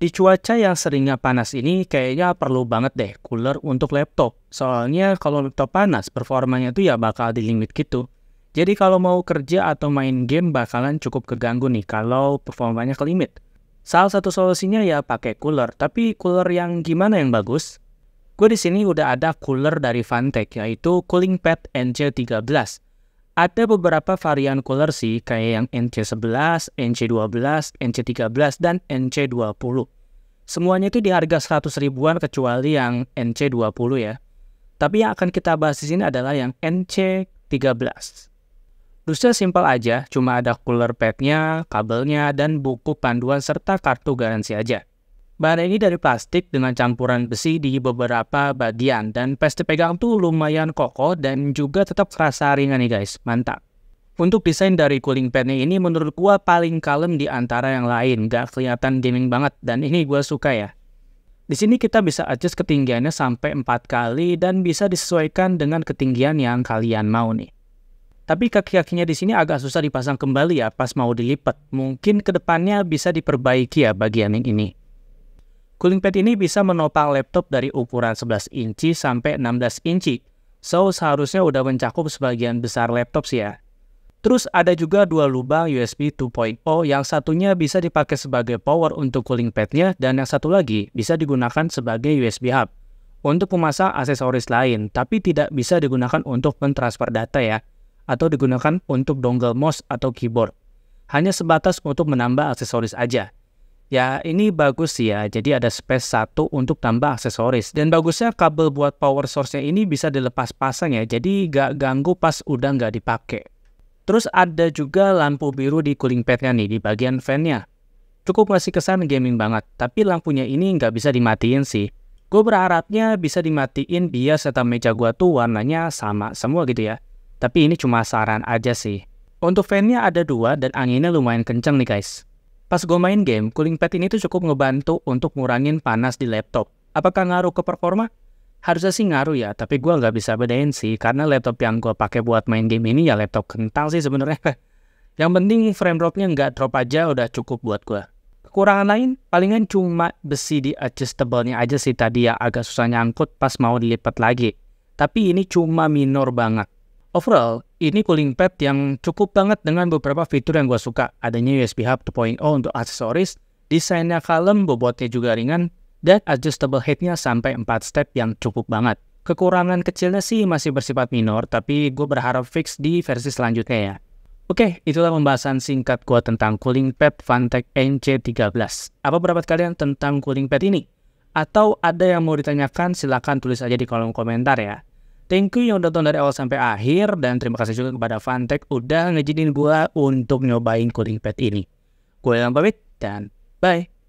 Di cuaca yang seringnya panas ini kayaknya perlu banget deh cooler untuk laptop. Soalnya kalau laptop panas performanya tuh ya bakal di limit gitu. Jadi kalau mau kerja atau main game bakalan cukup keganggu nih kalau performanya ke limit. Salah satu solusinya ya pakai cooler, tapi cooler yang gimana yang bagus? Gue di sini udah ada cooler dari Fantech yaitu Cooling Pad NC13. Ada beberapa varian cooler sih, kayak yang NC11, NC12, NC13, dan NC20. Semuanya itu di harga 100 ribuan kecuali yang NC20 ya. Tapi yang akan kita bahas di sini adalah yang NC13. Dusnya simpel aja, cuma ada cooler padnya, kabelnya, dan buku panduan serta kartu garansi aja. Bahan ini dari plastik dengan campuran besi di beberapa bagian dan pas dipegang tuh lumayan kokoh dan juga tetap terasa ringan nih guys, mantap. Untuk desain dari cooling padnya ini menurut gua paling kalem di antara yang lain, gak kelihatan gaming banget dan ini gua suka ya. Di sini kita bisa adjust ketinggiannya sampai 4 kali dan bisa disesuaikan dengan ketinggian yang kalian mau nih. Tapi kaki-kakinya di sini agak susah dipasang kembali ya pas mau dilipat. Mungkin kedepannya bisa diperbaiki ya bagian yang ini. Cooling pad ini bisa menopang laptop dari ukuran 11 inci sampai 16 inci. So, seharusnya udah mencakup sebagian besar laptop sih ya. Terus ada juga dua lubang USB 2.0 yang satunya bisa dipakai sebagai power untuk cooling padnya dan yang satu lagi bisa digunakan sebagai USB hub untuk memasang aksesoris lain tapi tidak bisa digunakan untuk mentransfer data ya atau digunakan untuk dongle mouse atau keyboard. Hanya sebatas untuk menambah aksesoris aja. Ya, ini bagus ya. Jadi ada space satu untuk tambah aksesoris. Dan bagusnya kabel buat power source-nya ini bisa dilepas pasang ya. Jadi nggak ganggu pas udah nggak dipakai. Terus ada juga lampu biru di cooling pad-nya nih, di bagian fan-nya. Cukup ngasih kesan gaming banget, tapi lampunya ini nggak bisa dimatiin sih. Gue berharapnya bisa dimatiin biar serta meja gua tuh warnanya sama semua gitu ya. Tapi ini cuma saran aja sih. Untuk fan-nya ada dua dan anginnya lumayan kenceng nih guys. Pas gue main game, cooling pad ini tuh cukup ngebantu untuk ngurangin panas di laptop. Apakah ngaruh ke performa? Harusnya sih ngaruh ya, tapi gue nggak bisa bedain sih, karena laptop yang gue pakai buat main game ini ya laptop kental sih sebenarnya. yang penting frame dropnya nggak drop aja udah cukup buat gue. Kekurangan lain, palingan cuma besi di adjustable-nya aja sih tadi ya agak susah nyangkut pas mau dilipat lagi. Tapi ini cuma minor banget. Overall, ini cooling pad yang cukup banget dengan beberapa fitur yang gue suka. Adanya USB Hub 2.0 untuk aksesoris, desainnya kalem, bobotnya juga ringan, dan adjustable headnya sampai 4 step yang cukup banget. Kekurangan kecilnya sih masih bersifat minor, tapi gue berharap fix di versi selanjutnya ya. Oke, itulah pembahasan singkat gue tentang cooling pad Fantech NC13. Apa pendapat kalian tentang cooling pad ini? Atau ada yang mau ditanyakan, silahkan tulis aja di kolom komentar ya. Thank you yang udah tonton dari awal sampai akhir dan terima kasih juga kepada Fantech udah ngejinin gua untuk nyobain cooling pad ini. Gue yang pamit dan bye.